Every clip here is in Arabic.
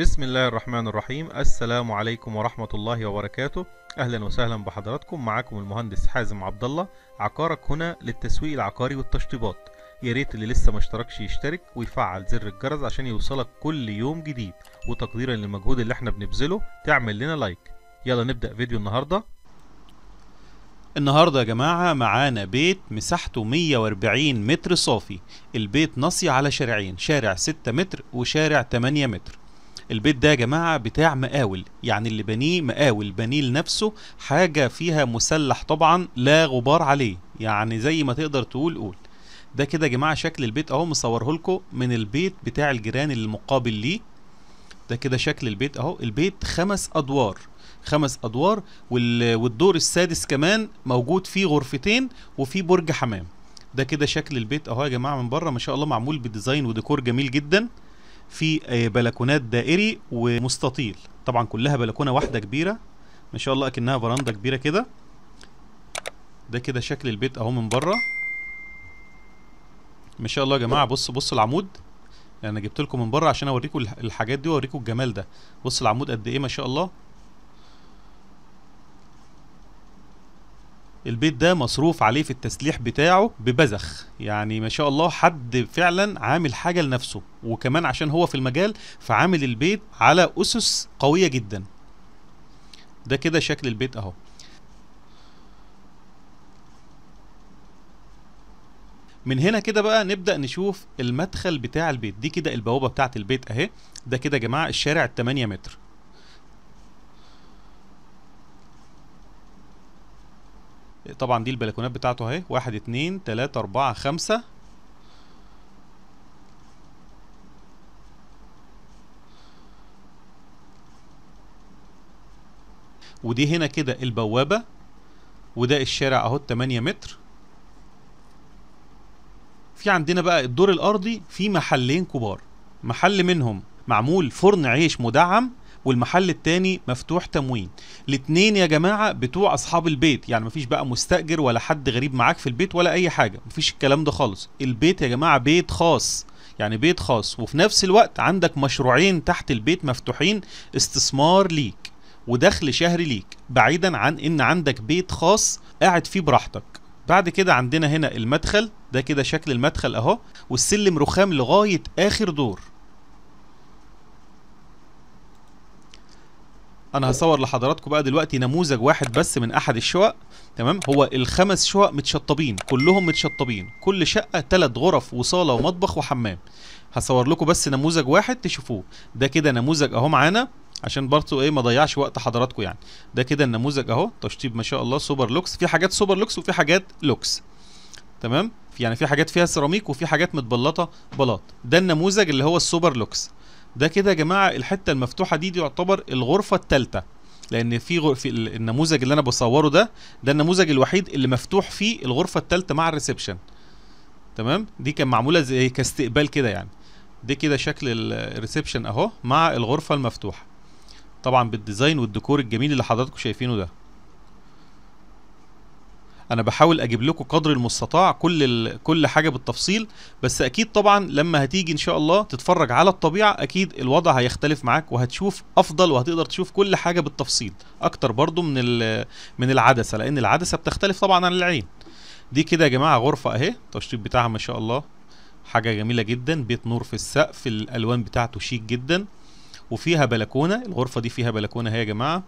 بسم الله الرحمن الرحيم السلام عليكم ورحمة الله وبركاته أهلا وسهلا بحضراتكم معاكم المهندس حازم عبد الله عقارك هنا للتسويق العقاري والتشطيبات يا ريت اللي لسه ما اشتركش يشترك ويفعل زر الجرس عشان يوصلك كل يوم جديد وتقديرا للمجهود اللي احنا بنبذله تعمل لنا لايك يلا نبدأ فيديو النهاردة النهاردة يا جماعة معانا بيت مساحته 140 متر صافي البيت نصي على شارعين شارع 6 متر وشارع 8 متر البيت ده يا جماعه بتاع مقاول يعني اللي بنيه مقاول بنيه لنفسه حاجه فيها مسلح طبعا لا غبار عليه يعني زي ما تقدر تقول قول ده كده يا جماعه شكل البيت اهو مصوره لكم من البيت بتاع الجيران المقابل ليه ده كده شكل البيت اهو البيت خمس ادوار خمس ادوار والدور السادس كمان موجود فيه غرفتين وفيه برج حمام ده كده شكل البيت اهو يا جماعه من بره ما شاء الله معمول بديزاين وديكور جميل جدا في آه، بلكونات دائري ومستطيل طبعا كلها بلكونه واحده كبيره ما شاء الله اكنها فراندا كبيره كده ده كده شكل البيت اهو من بره ما شاء الله يا جماعه بص بص العمود انا يعني جبت لكم من بره عشان اوريكم الحاجات دي واوريكم الجمال ده بص العمود قد ايه ما شاء الله البيت ده مصروف عليه في التسليح بتاعه ببذخ يعني ما شاء الله حد فعلا عامل حاجة لنفسه وكمان عشان هو في المجال فعامل البيت على أسس قوية جدا ده كده شكل البيت اهو من هنا كده بقى نبدأ نشوف المدخل بتاع البيت دي كده البوابة بتاعت البيت اهي ده كده يا جماعة الشارع التمانية متر طبعا دي البلكونات بتاعته اهي واحد اتنين تلاتة اربعة خمسة ودي هنا كده البوابة وده الشارع اهو التمانية متر في عندنا بقى الدور الارضي في محلين كبار محل منهم معمول فرن عيش مدعم والمحل التاني مفتوح تموين الاتنين يا جماعه بتوع اصحاب البيت يعني مفيش بقى مستاجر ولا حد غريب معاك في البيت ولا اي حاجه مفيش الكلام ده خالص البيت يا جماعه بيت خاص يعني بيت خاص وفي نفس الوقت عندك مشروعين تحت البيت مفتوحين استثمار ليك ودخل شهري ليك بعيدا عن ان عندك بيت خاص قاعد فيه براحتك بعد كده عندنا هنا المدخل ده كده شكل المدخل اهو والسلم رخام لغايه اخر دور انا هصور لحضراتكم بقى دلوقتي نموذج واحد بس من احد الشقق تمام هو الخمس شقق متشطبين كلهم متشطبين كل شقه ثلاث غرف وصاله ومطبخ وحمام هصور لكم بس نموذج واحد تشوفوه ده كده نموذج اهو معانا عشان برضه ايه ما ضيعش وقت حضراتكم يعني ده كده النموذج اهو تشطيب ما شاء الله سوبر لوكس في حاجات سوبر لوكس وفي حاجات لوكس تمام يعني في حاجات فيها سيراميك وفي حاجات متبلطه بلاط ده النموذج اللي هو السوبر لوكس ده كده يا جماعه الحته المفتوحه دي, دي يعتبر الغرفه الثالثه لان في غر... في النموذج اللي انا بصوره ده ده النموذج الوحيد اللي مفتوح فيه الغرفه الثالثه مع الريسبشن تمام دي كان معموله زي كاستقبال كده يعني دي كده شكل الريسبشن اهو مع الغرفه المفتوحه طبعا بالديزاين والديكور الجميل اللي حضراتكم شايفينه ده انا بحاول اجيب لكم قدر المستطاع كل ال... كل حاجه بالتفصيل بس اكيد طبعا لما هتيجي ان شاء الله تتفرج على الطبيعه اكيد الوضع هيختلف معاك وهتشوف افضل وهتقدر تشوف كل حاجه بالتفصيل اكتر برضو من ال... من العدسه لان العدسه بتختلف طبعا عن العين دي كده يا جماعه غرفه اهي التشطيب بتاعها ما شاء الله حاجه جميله جدا بيت نور في السقف الالوان بتاعته شيك جدا وفيها بلكونه الغرفه دي فيها بلكونه اهي يا جماعه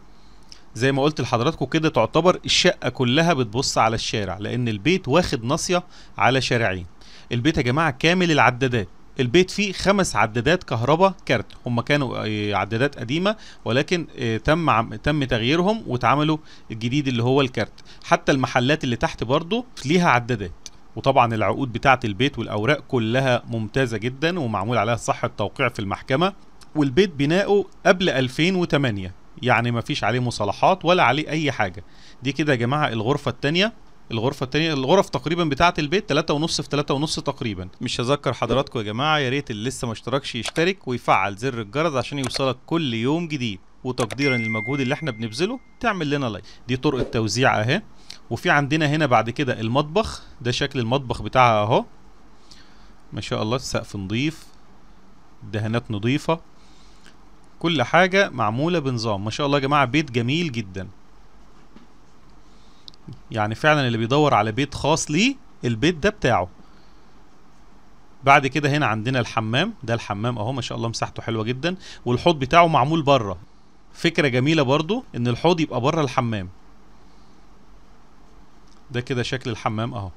زي ما قلت لحضراتكم كده تعتبر الشقة كلها بتبص على الشارع لأن البيت واخد ناصية على شارعين البيت يا جماعة كامل العدادات البيت فيه خمس عدادات كهرباء كارت هم كانوا آه، عدادات قديمة ولكن آه، تم عم تم تغييرهم واتعملوا الجديد اللي هو الكارت حتى المحلات اللي تحت برضه ليها عدادات وطبعا العقود بتاعة البيت والأوراق كلها ممتازة جدا ومعمول عليها صح التوقيع في المحكمة والبيت بناؤه قبل 2008 يعني ما فيش عليه مصالحات ولا عليه اي حاجه دي كده يا جماعه الغرفه الثانيه الغرفه الثانيه الغرف تقريبا بتاعه البيت 3 ونص في 3 ونص تقريبا مش هذكر حضراتكم يا جماعه يا ريت اللي لسه ما اشتركش يشترك ويفعل زر الجرس عشان يوصلك كل يوم جديد وتقديرا للمجهود اللي احنا بنبذله تعمل لنا لايك دي طرق التوزيع اهي وفي عندنا هنا بعد كده المطبخ ده شكل المطبخ بتاعها اهو ما شاء الله السقف نظيف دهانات نظيفه كل حاجة معمولة بنظام ما شاء الله يا جماعة بيت جميل جدا يعني فعلا اللي بيدور على بيت خاص ليه البيت ده بتاعه بعد كده هنا عندنا الحمام ده الحمام اهو ما شاء الله مساحته حلوه جدا والحوض بتاعه معمول بره فكره جميله برضو ان الحوض يبقى بره الحمام ده كده شكل الحمام اهو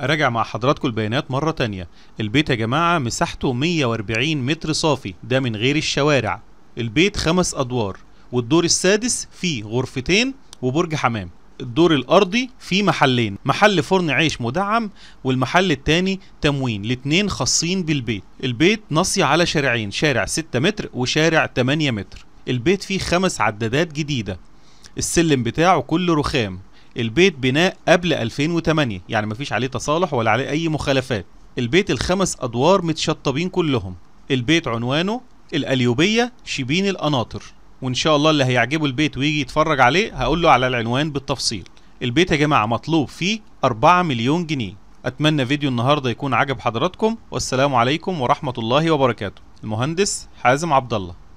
أراجع مع حضراتكم البيانات مرة تانية البيت يا جماعة مساحته 140 متر صافي ده من غير الشوارع البيت خمس أدوار والدور السادس فيه غرفتين وبرج حمام الدور الأرضي فيه محلين محل فرن عيش مدعم والمحل التاني تموين الاتنين خاصين بالبيت البيت نصي على شارعين شارع 6 متر وشارع 8 متر البيت فيه خمس عدادات جديدة السلم بتاعه كله رخام البيت بناء قبل 2008 يعني مفيش عليه تصالح ولا عليه أي مخالفات البيت الخمس أدوار متشطبين كلهم البيت عنوانه الأليوبية شبين القناطر وإن شاء الله اللي هيعجبه البيت ويجي يتفرج عليه هقول له على العنوان بالتفصيل البيت يا جماعة مطلوب فيه 4 مليون جنيه أتمنى فيديو النهاردة يكون عجب حضراتكم والسلام عليكم ورحمة الله وبركاته المهندس حازم عبد الله